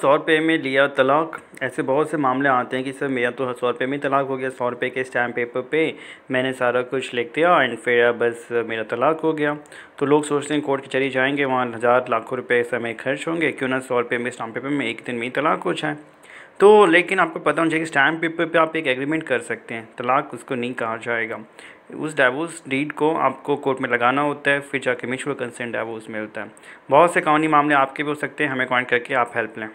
सौ रुपये में लिया तलाक ऐसे बहुत से मामले आते हैं कि सर मेरा तो सौ रुपये में तलाक हो गया सौ रुपये के स्टैम्प पेपर पे मैंने सारा कुछ लिख दिया एंड फिर बस मेरा तलाक हो गया तो लोग सोचते हैं कोर्ट के चली जाएंगे वहाँ हज़ार लाखों रुपए समय खर्च होंगे क्यों ना सौ रुपये में स्टैम्प पेपर में एक दिन में ही तलाक हो जाए तो लेकिन आपको पता होना चाहिए कि स्टैम्प पेपर पर आप एक एग्रीमेंट कर सकते हैं तलाक उसको नहीं कहा जाएगा उस डाइवोर्स डीड को आपको कोर्ट में लगाना होता है फिर जाके म्यूचुअल कंसेंट डाइवोर्स मिलता है बहुत से कानूनी मामले आपके भी हो सकते हैं हमें कॉन्ट करके आप हेल्प लें